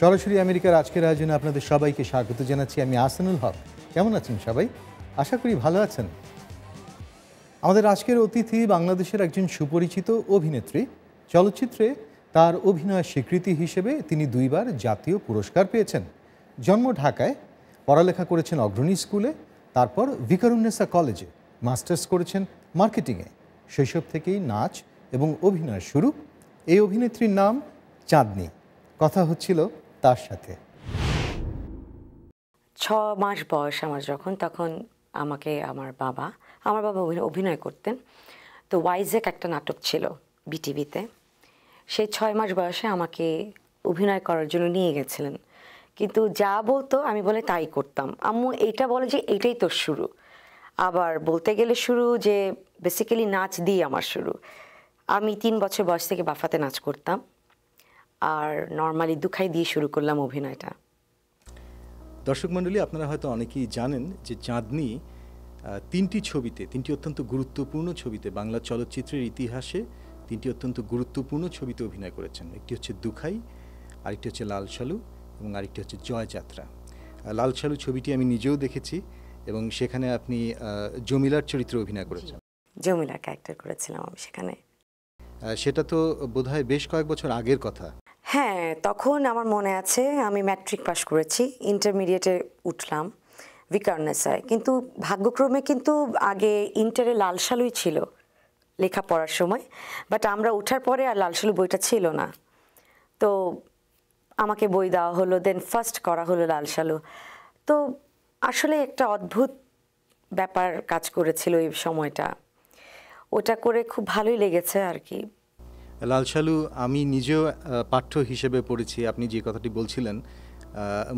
সরাসরি আমেরিকার আজকের আয়োজনে আপনাদের সবাইকে স্বাগত জানাচ্ছি আমি আসানুল হক কেমন আছেন সবাই আশা করি ভালো আছেন আমাদের আজকের অতিথি বাংলাদেশের একজন সুপরিচিত অভিনেত্রী চলচ্চিত্রে তার অভিনয় স্বীকৃতি হিসেবে তিনি দুইবার জাতীয় পুরস্কার পেয়েছেন জন্ম ঢাকায় পড়ালেখা করেছেন অগ্রণী স্কুলে তারপর ভিকারুন্নেসা কলেজে মাস্টার্স করেছেন মার্কেটিংয়ে শৈশব থেকেই নাচ এবং অভিনয় শুরু এই অভিনেত্রীর নাম চাঁদনি কথা হচ্ছিল তার সাথে ছ মাস বয়স আমার যখন তখন আমাকে আমার বাবা আমার বাবা অভিনয় করতেন তো ওয়াইজেক একটা নাটক ছিল বিটিভিতে সেই ছয় মাস বয়সে আমাকে অভিনয় করার জন্য নিয়ে গেছিলেন কিন্তু যা বলতো আমি বলে তাই করতাম আম্মু এইটা বলে যে এইটাই তোর শুরু আবার বলতে গেলে শুরু যে বেসিক্যালি নাচ দিই আমার শুরু আমি তিন বছর বয়স থেকে বাফাতে নাচ করতাম আর নর্মালি দুখাই দিয়ে শুরু করলাম অভিনয়টা দর্শক মণ্ডলী আপনারা হয়তো অনেকেই জানেন যে চাঁদনি তিনটি ছবিতে তিনটি অত্যন্ত গুরুত্বপূর্ণ ছবিতে বাংলা চলচ্চিত্রের ইতিহাসে তিনটি অত্যন্ত গুরুত্বপূর্ণ ছবিতে অভিনয় করেছেন একটি হচ্ছে দুখাই আরেকটি হচ্ছে লাল সালু এবং আরেকটি হচ্ছে জয়যাত্রা লাল সালু ছবিটি আমি নিজেও দেখেছি এবং সেখানে আপনি জমিলার চরিত্রে অভিনয় করেছেন জমিলার ক্যারেক্টার করেছিলাম আমি সেখানে সেটা তো বোধহয় বেশ কয়েক বছর আগের কথা হ্যাঁ তখন আমার মনে আছে আমি ম্যাট্রিক পাশ করেছি ইন্টারমিডিয়েটে উঠলাম ভিকারনেসায় কিন্তু ভাগ্যক্রমে কিন্তু আগে ইন্টারে লালসালুই ছিল লেখা পড়ার সময় বাট আমরা ওঠার পরে আর লালসালু বইটা ছিল না তো আমাকে বই দেওয়া হলো দেন ফার্স্ট করা হলো লালসালু তো আসলে একটা অদ্ভুত ব্যাপার কাজ করেছিল এই সময়টা ওটা করে খুব ভালোই লেগেছে আর কি লালশালু আমি নিজেও পাঠ্য হিসেবে পড়েছি আপনি যে কথাটি বলছিলেন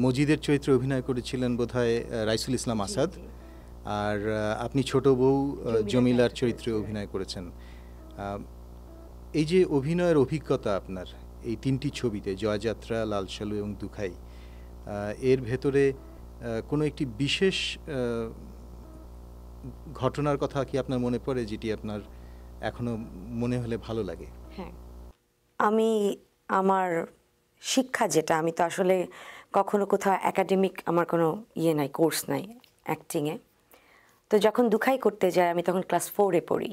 মজিদের চরিত্রে অভিনয় করেছিলেন বোধহয় রাইসুল ইসলাম আসাদ আর আপনি ছোট বউ জমিলার চরিত্রে অভিনয় করেছেন এই যে অভিনয়ের অভিজ্ঞতা আপনার এই তিনটি ছবিতে জয়যাত্রা লালসালু এবং দুখাই এর ভেতরে কোনো একটি বিশেষ ঘটনার কথা কি আপনার মনে পড়ে যেটি আপনার এখনো মনে হলে ভালো লাগে আমি আমার শিক্ষা যেটা আমি তো আসলে কখনো কোথাও একাডেমিক আমার কোনো ইয়ে নাই কোর্স নাই অ্যাক্টিংয়ে তো যখন দুখাই করতে যাই আমি তখন ক্লাস ফোরে পড়ি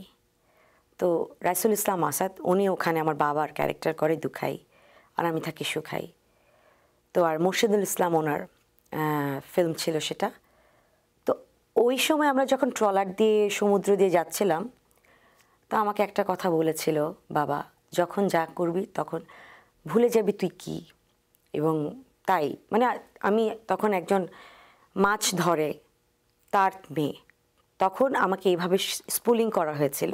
তো রাইসুল ইসলাম আসাদ উনি ওখানে আমার বাবার ক্যারেক্টার করে দুখাই আর আমি থাকি সুখাই তো আর মুর্শিদুল ইসলাম ওনার ফিল্ম ছিল সেটা তো ওই সময় আমরা যখন ট্রলার দিয়ে সমুদ্র দিয়ে যাচ্ছিলাম তো আমাকে একটা কথা বলেছিল বাবা যখন যা করবি তখন ভুলে যাবি তুই কি এবং তাই মানে আমি তখন একজন মাছ ধরে তার মেয়ে তখন আমাকে এইভাবে স্পুলিং করা হয়েছিল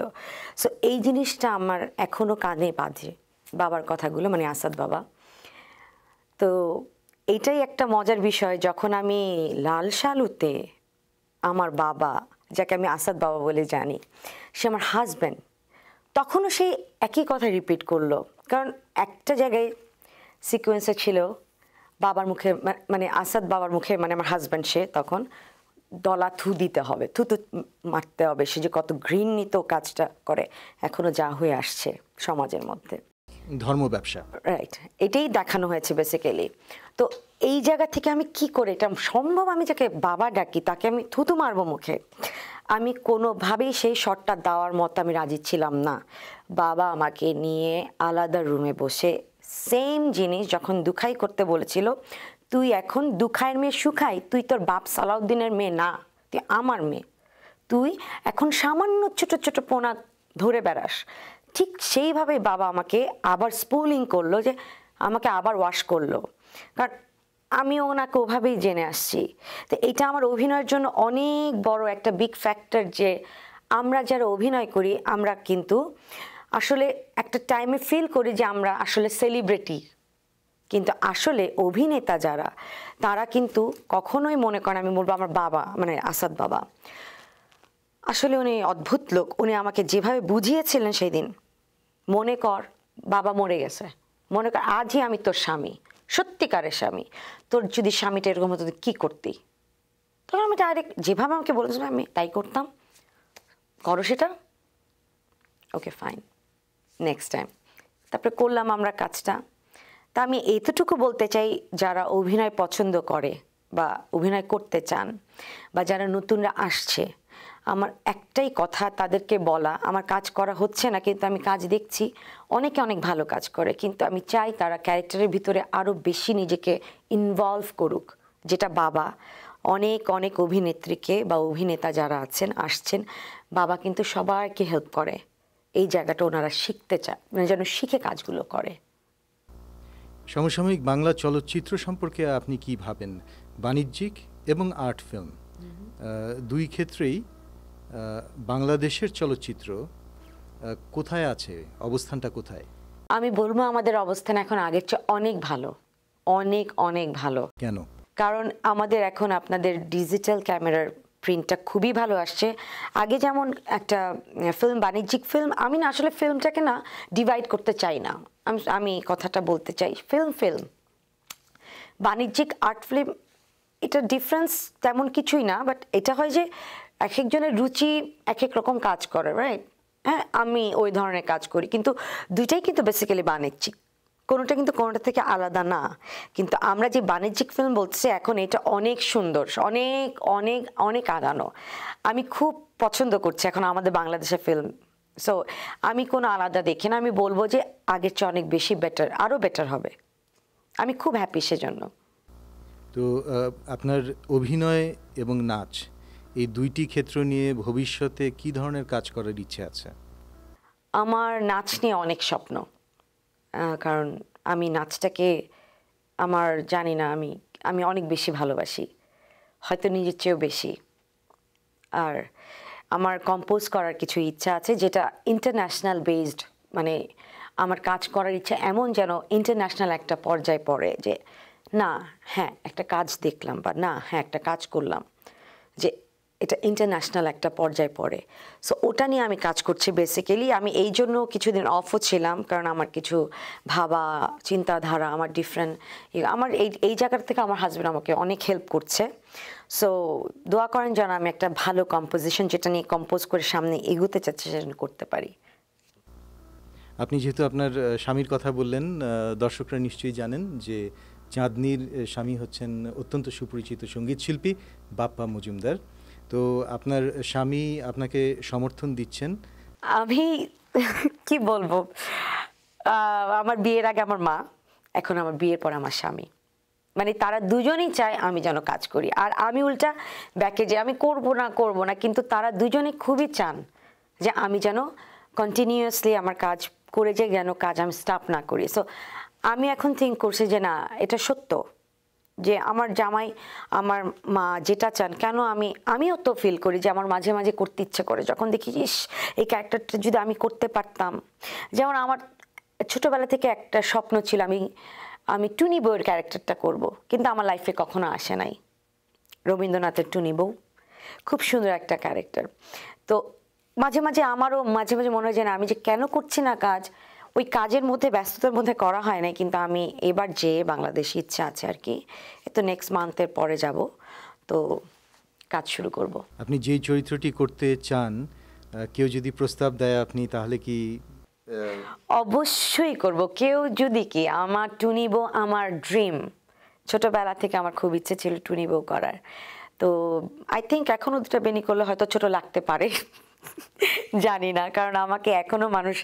সো এই জিনিসটা আমার এখনও কানে বাঁধে বাবার কথাগুলো মানে আসাদ বাবা তো এইটাই একটা মজার বিষয় যখন আমি লাল শালুতে আমার বাবা যাকে আমি আসাদ বাবা বলে জানি সে আমার হাজব্যান্ড তখনও সেই একই কথা রিপিট করলো কারণ একটা জায়গায় সিকোয়েন্সে ছিল বাবার মুখে মানে আসাদ বাবার মুখে মানে আমার হাজব্যান্ড সে তখন দলা থু দিতে হবে থুতু মারতে হবে সে যে কত ঘৃণিত কাজটা করে এখনো যা হয়ে আসছে সমাজের মধ্যে ধর্ম ব্যবসা রাইট এটাই দেখানো হয়েছে বেসিক্যালি তো এই জায়গা থেকে আমি কি করে এটা সম্ভব আমি যাকে বাবা ডাকি তাকে আমি থুতু মারবো মুখে আমি কোনোভাবেই সেই শটটা দেওয়ার মতো আমি রাজি ছিলাম না বাবা আমাকে নিয়ে আলাদা রুমে বসে সেম জিনিস যখন দুখাই করতে বলেছিল তুই এখন দুখায়ের মেয়ে সুখাই তুই তোর বাপ সালাউদ্দিনের মেয়ে না তুই আমার মেয়ে তুই এখন সামান্য ছোট ছোট পোনা ধরে বেড়াস ঠিক সেইভাবেই বাবা আমাকে আবার স্পুলিং করলো যে আমাকে আবার ওয়াশ করলো কারণ আমি ওনাকে ওভাবেই জেনে আসছি তো এটা আমার অভিনয়ের জন্য অনেক বড় একটা বিগ ফ্যাক্টর যে আমরা যারা অভিনয় করি আমরা কিন্তু আসলে একটা টাইমে ফিল করি যে আমরা আসলে সেলিব্রিটি কিন্তু আসলে অভিনেতা যারা তারা কিন্তু কখনোই মনে করেন আমি বলবো আমার বাবা মানে আসাদ বাবা আসলে উনি অদ্ভুত লোক উনি আমাকে যেভাবে বুঝিয়েছিলেন সেই দিন মনে কর বাবা মরে গেছে মনে কর আজই আমি তোর স্বামী সত্যিকারের স্বামী তোর যদি স্বামীটা এরকম হতো কী করতি তখন আমি ডাইরেক্ট যেভাবে আমাকে বলেছিল আমি তাই করতাম করো সেটা ওকে ফাইন নেক্সট টাইম তারপরে করলাম আমরা কাজটা তা আমি এতটুকু বলতে চাই যারা অভিনয় পছন্দ করে বা অভিনয় করতে চান বা যারা নতুনরা আসছে আমার একটাই কথা তাদেরকে বলা আমার কাজ করা হচ্ছে না কিন্তু আমি কাজ দেখছি অনেকে অনেক ভালো কাজ করে কিন্তু আমি চাই তারা ক্যারেক্টারের ভিতরে আরও বেশি নিজেকে ইনভলভ করুক যেটা বাবা অনেক অনেক অভিনেত্রীকে বা অভিনেতা যারা আছেন আসছেন বাবা কিন্তু সবাইকে হেল্প করে এই জায়গাটা ওনারা শিখতে চায় মানে যেন শিখে কাজগুলো করে সমসাময়িক বাংলা চলচ্চিত্র সম্পর্কে আপনি কি ভাবেন বাণিজ্যিক এবং আর্ট ফিল্ম দুই ক্ষেত্রেই বাংলাদেশের চলচ্চিত্র কোথায় আছে অবস্থানটা কোথায় আমি বলবো আমাদের অবস্থান এখন আগের চেয়ে অনেক ভালো অনেক অনেক ভালো কেন কারণ আমাদের এখন আপনাদের ডিজিটাল ক্যামেরার প্রিন্টটা খুবই ভালো আসছে আগে যেমন একটা ফিল্ম বাণিজ্যিক ফিল্ম আমি না আসলে ফিল্মটাকে না ডিভাইড করতে চাই না আমি আমি কথাটা বলতে চাই ফিল্ম ফিল্ম বাণিজ্যিক আর্ট ফিল্ম এটা ডিফারেন্স তেমন কিছুই না বাট এটা হয় যে এক একজনের রুচি এক এক রকম কাজ করে রাইট হ্যাঁ আমি ওই ধরনের কাজ করি কিন্তু দুইটাই কিন্তু বেসিক্যালি বাণিজ্যিক কোনোটা কিন্তু কোনোটা থেকে আলাদা না কিন্তু আমরা যে বাণিজ্যিক ফিল্ম বলছি এখন এটা অনেক সুন্দর অনেক অনেক অনেক আগানো আমি খুব পছন্দ করছি এখন আমাদের বাংলাদেশের ফিল্ম সো আমি কোনো আলাদা দেখি না আমি বলবো যে আগের চেয়ে অনেক বেশি বেটার আরও বেটার হবে আমি খুব হ্যাপি সেজন্য তো আপনার অভিনয় এবং নাচ এই দুইটি ক্ষেত্র নিয়ে ভবিষ্যতে কি ধরনের কাজ করার ইচ্ছে আছে আমার নাচ নিয়ে অনেক স্বপ্ন কারণ আমি নাচটাকে আমার জানি না আমি আমি অনেক বেশি ভালোবাসি হয়তো নিজের চেয়েও বেশি আর আমার কম্পোজ করার কিছু ইচ্ছা আছে যেটা ইন্টারন্যাশনাল বেসড মানে আমার কাজ করার ইচ্ছা এমন যেন ইন্টারন্যাশনাল একটা পর্যায়ে পড়ে যে না হ্যাঁ একটা কাজ দেখলাম বা না হ্যাঁ একটা কাজ করলাম এটা ইন্টারন্যাশনাল একটা পর্যায়ে পড়ে সো ওটা নিয়ে আমি কাজ করছি বেসিক্যালি আমি এই জন্য কিছুদিন অফও ছিলাম কারণ আমার কিছু ভাবা চিন্তাধারা আমার ডিফারেন্ট আমার এই এই জায়গার থেকে আমার হাজব্যান্ড আমাকে অনেক হেল্প করছে সো দোয়া করেন যেন আমি একটা ভালো কম্পোজিশন যেটা নিয়ে কম্পোজ করে সামনে এগোতে চাচ্ছি সেটা করতে পারি আপনি যেহেতু আপনার স্বামীর কথা বললেন দর্শকরা নিশ্চয়ই জানেন যে চাঁদনির স্বামী হচ্ছেন অত্যন্ত সুপরিচিত সঙ্গীত শিল্পী বাপ্পা মজুমদার তো আপনার স্বামী আপনাকে সমর্থন দিচ্ছেন আমি কি বলবো আমার বিয়ের আগে আমার মা এখন আমার বিয়ের পর আমার স্বামী মানে তারা দুজনেই চায় আমি যেন কাজ করি আর আমি উল্টা ব্যাকে যে আমি করব না করব না কিন্তু তারা দুজনে খুবই চান যে আমি যেন কন্টিনিউয়াসলি আমার কাজ করে যে যেন কাজ আমি স্টাপ না করি সো আমি এখন থিঙ্ক করছি যে না এটা সত্য যে আমার জামাই আমার মা যেটা চান কেন আমি আমিও তো ফিল করি যে আমার মাঝে মাঝে করতে ইচ্ছে করে যখন দেখি ইস এই ক্যারেক্টারটা যদি আমি করতে পারতাম যেমন আমার ছোটোবেলা থেকে একটা স্বপ্ন ছিল আমি আমি টুনি বউয়ের ক্যারেক্টারটা করব। কিন্তু আমার লাইফে কখনো আসে নাই রবীন্দ্রনাথের টুনি বউ খুব সুন্দর একটা ক্যারেক্টার তো মাঝে মাঝে আমারও মাঝে মাঝে মনে হয় যে না আমি যে কেন করছি না কাজ ওই কাজের মধ্যে ব্যস্ততার মধ্যে করা হয় না কিন্তু আমি এবার যে বাংলাদেশে ইচ্ছা আছে আর কি তো নেক্সট মান্থের পরে যাব তো কাজ শুরু করব আপনি যেই চরিত্রটি করতে চান কেউ যদি প্রস্তাব দেয় আপনি তাহলে কি অবশ্যই করব কেউ যদি কি আমার টুনিবো আমার ড্রিম ছোটবেলা থেকে আমার খুব ইচ্ছে ছিল টুনিবো করার তো আই থিঙ্ক এখনও দুটো বেনি করলে হয়তো ছোট লাগতে পারে জানি না কারণ আমাকে এখনো মানুষ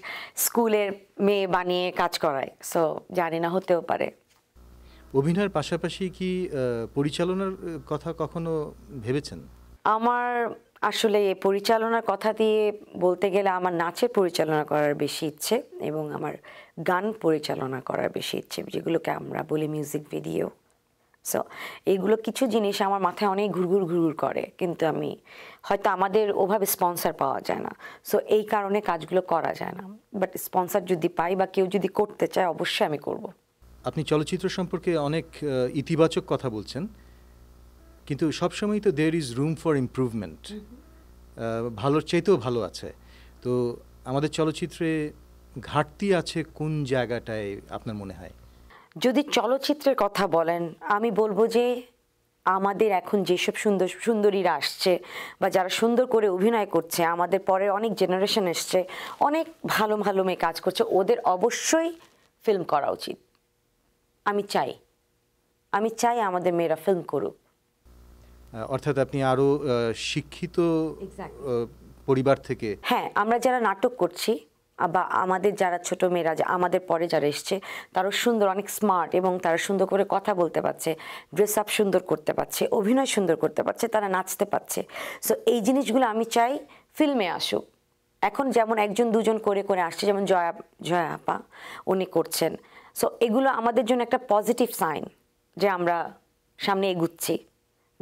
স্কুলের মেয়ে বানিয়ে কাজ করায় সো জানি না হতেও পারে অভিনয়ের পাশাপাশি কি পরিচালনার কথা কখনো ভেবেছেন আমার আসলে এই পরিচালনার কথা দিয়ে বলতে গেলে আমার নাচের পরিচালনা করার বেশি ইচ্ছে এবং আমার গান পরিচালনা করার বেশি ইচ্ছে যেগুলোকে আমরা বলি মিউজিক ভিডিও সো এইগুলো কিছু জিনিস আমার মাথায় অনেক ঘুরঘুর ঘুরঘুর করে কিন্তু আমি হয়তো আমাদের ওভাবে স্পন্সার পাওয়া যায় না সো এই কারণে কাজগুলো করা যায় না বাট স্পন্সার যদি পাই বা কেউ যদি করতে চায় অবশ্যই আমি করব আপনি চলচ্চিত্র সম্পর্কে অনেক ইতিবাচক কথা বলছেন কিন্তু সবসময় তো there is room for improvement ভালোর চাইতেও ভালো আছে তো আমাদের চলচ্চিত্রে ঘাটতি আছে কোন জায়গাটায় আপনার মনে হয় যদি চলচ্চিত্রের কথা বলেন আমি বলবো যে আমাদের এখন যেসব সুন্দর সুন্দরীরা আসছে বা যারা সুন্দর করে অভিনয় করছে আমাদের পরে অনেক জেনারেশন এসছে অনেক ভালো ভালো মেয়ে কাজ করছে ওদের অবশ্যই ফিল্ম করা উচিত আমি চাই আমি চাই আমাদের মেয়েরা ফিল্ম করুক অর্থাৎ আপনি আরও শিক্ষিত পরিবার থেকে হ্যাঁ আমরা যারা নাটক করছি বা আমাদের যারা ছোট মেয়েরা আমাদের পরে যারা এসছে তারও সুন্দর অনেক স্মার্ট এবং তারা সুন্দর করে কথা বলতে পারছে ড্রেস আপ সুন্দর করতে পারছে অভিনয় সুন্দর করতে পারছে তারা নাচতে পারছে সো এই জিনিসগুলো আমি চাই ফিল্মে আসুক এখন যেমন একজন দুজন করে করে আসছে যেমন জয়া জয়া আপা উনি করছেন সো এগুলো আমাদের জন্য একটা পজিটিভ সাইন যে আমরা সামনে এগুচ্ছি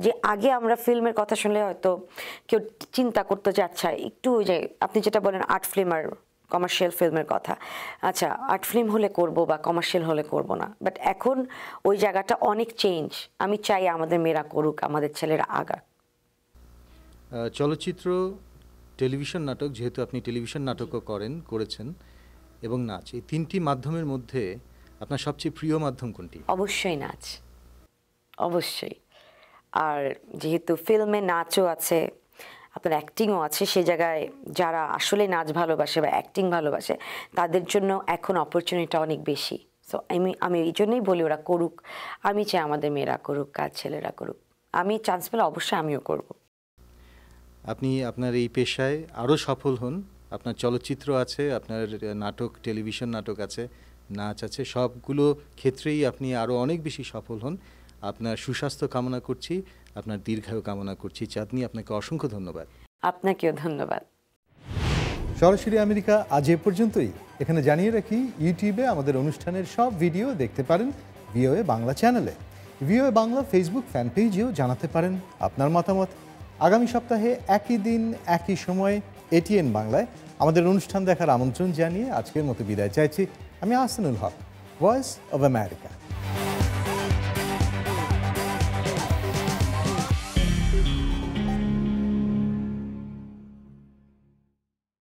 যে আগে আমরা ফিল্মের কথা শুনলে হয়তো কেউ চিন্তা করতো যে আচ্ছা একটু ওই যে আপনি যেটা বলেন আর্ট ফিল্মার কমার্শিয়াল ফিল্মের কথা আচ্ছা আর্ট ফিল্ম হলে করব বা কমার্শিয়াল হলে করব না বাট এখন ওই জায়গাটা অনেক চেঞ্জ আমি চাই আমাদের মেয়েরা করুক আমাদের ছেলেরা আগাক চলচ্চিত্র টেলিভিশন নাটক যেহেতু আপনি টেলিভিশন নাটকও করেন করেছেন এবং নাচ এই তিনটি মাধ্যমের মধ্যে আপনার সবচেয়ে প্রিয় মাধ্যম কোনটি অবশ্যই নাচ অবশ্যই আর যেহেতু ফিল্মে নাচও আছে আপনার অ্যাক্টিংও আছে সে জায়গায় যারা আসলে নাচ ভালোবাসে বা অ্যাক্টিং ভালোবাসে তাদের জন্য এখন অপরচুনিটিটা অনেক বেশি সো আমি আমি এই জন্যই বলি ওরা করুক আমি চাই আমাদের মেয়েরা করুক কাজ ছেলেরা করুক আমি চান্স পেলে অবশ্যই আমিও করব আপনি আপনার এই পেশায় আরও সফল হন আপনার চলচ্চিত্র আছে আপনার নাটক টেলিভিশন নাটক আছে নাচ আছে সবগুলো ক্ষেত্রেই আপনি আরও অনেক বেশি সফল হন আপনার সুস্বাস্থ্য কামনা করছি আপনার দীর্ঘায়ু কামনা করছি চাঁদনি আপনাকে অসংখ্য ধন্যবাদ আপনাকেও ধন্যবাদ সরাসরি আমেরিকা আজ এ পর্যন্তই এখানে জানিয়ে রাখি ইউটিউবে আমাদের অনুষ্ঠানের সব ভিডিও দেখতে পারেন ভিওএ বাংলা চ্যানেলে ভিওএ বাংলা ফেসবুক ফ্যান পেজেও জানাতে পারেন আপনার মতামত আগামী সপ্তাহে একই দিন একই সময়ে এটিএন বাংলায় আমাদের অনুষ্ঠান দেখার আমন্ত্রণ জানিয়ে আজকের মতো বিদায় চাইছি আমি Ahsanul Haque voice of America